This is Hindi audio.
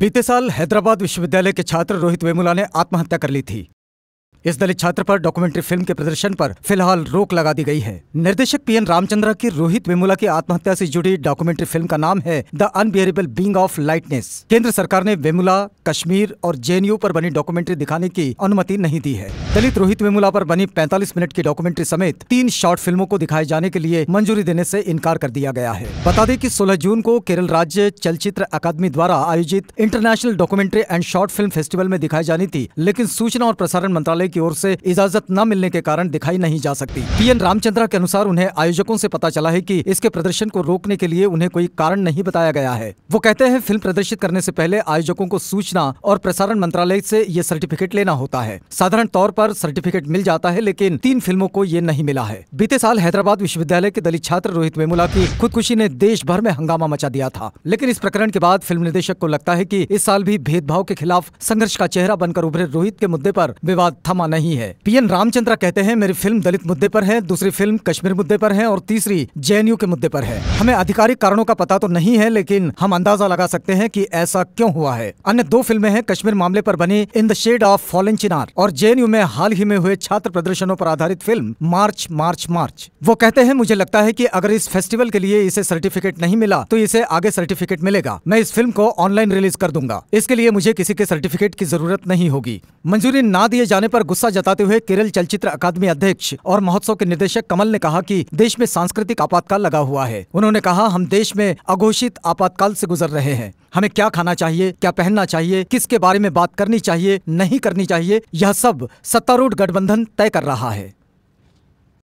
बीते साल हैदराबाद विश्वविद्यालय के छात्र रोहित वेमुला ने आत्महत्या कर ली थी इस दलित छात्र पर डॉक्यूमेंट्री फिल्म के प्रदर्शन पर फिलहाल रोक लगा दी गई है निर्देशक पीएन रामचंद्र की रोहित वेमुला की आत्महत्या से जुड़ी डॉक्यूमेंट्री फिल्म का नाम है the unbearable being of lightness केंद्र सरकार ने वेमुला कश्मीर और जेएनयू पर बनी डॉक्यूमेंट्री दिखाने की अनुमति नहीं दी है दलित रोहित वेमुला पर बनी 45 मिनट की डॉक्यूमेंट्री समेत तीन शॉर्ट फिल्मों को दिखाए जाने के लिए मंजूरी देने से इनकार कर दिया गया है बता दें कि 16 जून को केरल राज्य चलचित्र अकादमी द्वारा आयोजित international documentary and short film festival में दिखाई जानी थी लेकिन सूचना और प्रसारण मंत्रालय मंत्रालय की ओर से इजाजत न मिलने के कारण दिखाई नहीं जा सकती पी एन रामचंद्रा के अनुसार उन्हें आयोजकों से पता चला है कि इसके प्रदर्शन को रोकने के लिए उन्हें कोई कारण नहीं बताया गया है वो कहते हैं फिल्म प्रदर्शित करने ऐसी पहले आयोजकों को सूचना और प्रसारण मंत्रालय ऐसी ये सर्टिफिकेट लेना होता है साधारण तौर पर सर्टिफिकेट मिल जाता है लेकिन तीन फिल्मों को ये नहीं मिला है बीते साल हैदराबाद विश्वविद्यालय के दलित छात्र रोहित वेमुला की खुदकुशी ने देश भर में हंगामा मचा दिया था लेकिन इस प्रकरण के बाद फिल्म निदेशक को लगता है की इस साल भी भेदभाव के खिलाफ संघर्ष का चेहरा बनकर उभरे रोहित के मुद्दे आरोप विवाद थमा माना नहीं है पीएन रामचंद्र कहते हैं मेरी फिल्म दलित मुद्दे पर है दूसरी फिल्म कश्मीर मुद्दे पर है और तीसरी जेएनयू के मुद्दे पर है हमें आधिकारिक कारणों का पता तो नहीं है लेकिन हम अंदाजा लगा सकते हैं कि ऐसा क्यों हुआ है अन्य दो फिल्में हैं कश्मीर मामले पर बनी in the shade of fallen chinar और जेएनयू में हाल ही में हुए छात्र प्रदर्शनों पर आधारित फिल्म मार्च मार्च मार्च वो कहते हैं मुझे लगता है की अगर इस फेस्टिवल के लिए इसे सर्टिफिकेट नहीं मिला तो इसे आगे सर्टिफिकेट मिलेगा मैं इस फिल्म को ऑनलाइन रिलीज कर दूंगा इसके लिए मुझे किसी के सर्टिफिकेट की जरूरत नहीं होगी मंजूरी ना दिए जाने पर गुस्सा जताते हुए केरल चलचित्र अकादमी अध्यक्ष और महोत्सव के निदेशक कमल ने कहा कि देश में सांस्कृतिक आपातकाल लगा हुआ है उन्होंने कहा हम देश में अघोषित आपातकाल से गुजर रहे हैं हमें क्या खाना चाहिए क्या पहनना चाहिए किसके बारे में बात करनी चाहिए नहीं करनी चाहिए यह सब सत्तारूढ़ गठबंधन तय कर रहा है